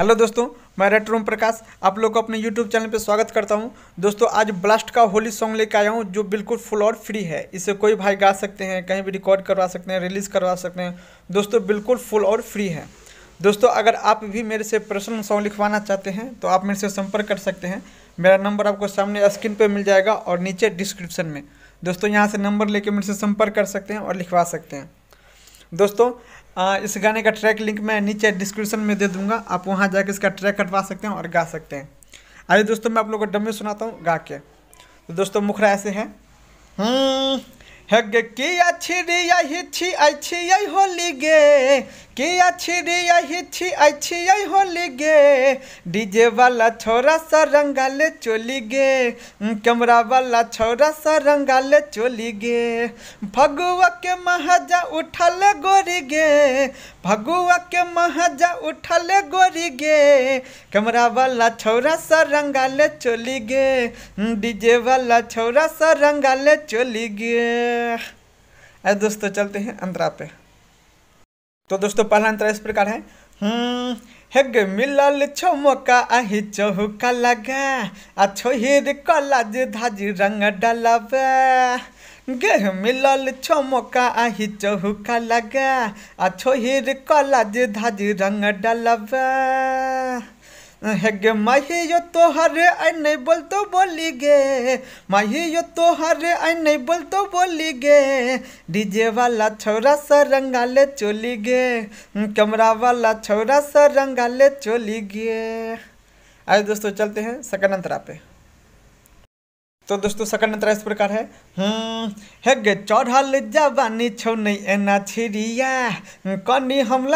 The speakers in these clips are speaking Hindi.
हेलो दोस्तों मैं रेट रोम प्रकाश आप लोग को अपने यूट्यूब चैनल पर स्वागत करता हूं दोस्तों आज ब्लास्ट का होली सॉन्ग लेकर आया हूं जो बिल्कुल फुल और फ्री है इसे कोई भाई गा सकते हैं कहीं भी रिकॉर्ड करवा सकते हैं रिलीज़ करवा सकते हैं दोस्तों बिल्कुल फुल और फ्री है दोस्तों अगर आप भी मेरे से पर्सनल सॉन्ग लिखवाना चाहते हैं तो आप मेरे से संपर्क कर सकते हैं मेरा नंबर आपको सामने स्क्रीन पर मिल जाएगा और नीचे डिस्क्रिप्शन में दोस्तों यहाँ से नंबर लेके मेरे से संपर्क कर सकते हैं और लिखवा सकते हैं दोस्तों आ, इस गाने का ट्रैक लिंक मैं नीचे डिस्क्रिप्शन में दे दूंगा आप वहाँ जाकर इसका ट्रैक कटवा सकते हैं और गा सकते हैं आइए दोस्तों मैं आप लोगों को डमे सुनाता हूँ गा के तो दोस्तों मुखरा ऐसे है हम्म, अच्छी होली गे की अच्छी होली गे डीजे वाला छोरा सा रंगाले चोली गे कैमरा वाला छोरा सा रंगाले चोली गे भगुआ के महाजा उठल गोरी गे भगुआ के महाजा उठल गोरी गे कैमरा वाला छोरा सा रंगाले चोली गे डीजे वाला छोरा सा रंगाले चोली गे दोस्तों चलते हैं अंतरा पे तो दोस्तों पहला अंतरा इस प्रकार है হেগে মিলল ছমকা আহি চহুকা লাগা আ ছহির কলাজ ধাজি রঙ ডালাবা গেহ মিলল ছমকা আহি চহুকা লাগা আ ছহির কলাজ ধাজি রঙ ডালাবা हेगे माही यो तोहारे आई नहीं बोल तो बोली गे माही यो हरे आई नहीं बोल तो बोली गे डीजे वाला छोरा सा रंगाले चोली गे कैमरा वाला छोरा सा रंगाले चोली गे आए दोस्तों चलते हैं सेकंड अंतरा पे तो दोस्तों सकंड अंतरा इस प्रकार है हेगे हम्म, चढ़ल जवानी नहीं एना कनी हम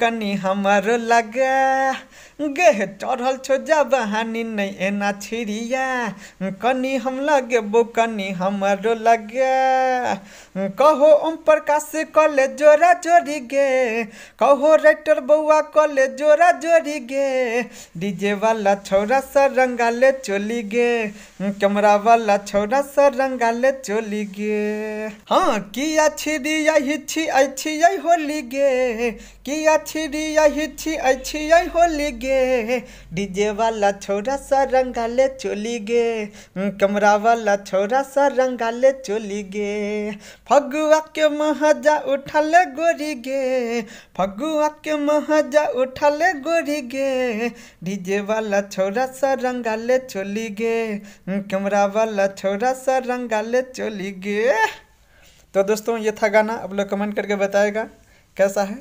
कनी हमारो लगा चढ़ल छो जवानी नहीं एना कनी हम कनी हमारो लगा कहो ओम प्रकाश कले जोरा गे कहो राइटर बउआ कले जोरा गे डीजे वाला छौरा सरंगा ले चली गे कैमरा वाला छोरा सर रंगाले चोली गे हाँ किया छिड़ी हिच्छी अच्छी आई होली गे किया छिड़ी हिच्छी अच्छी आई होली गे डीजे वाला छोरा सर रंगाले चोली गे हम्म, कमरा वाला छोरा सर रंगाले चोली गे फगुआ के महजा ले गोरी गे फगुआ के महजा ले गोरी गे डीजे वाला छोरा सर रंगाले चोली गे हम्म, कमरा वाला छोरा सा रंगाले चली गे तो दोस्तों ये था गाना आप लोग कमेंट करके बताएगा कैसा है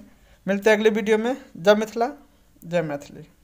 मिलते हैं अगले वीडियो में जय मिथिला जय मैथिली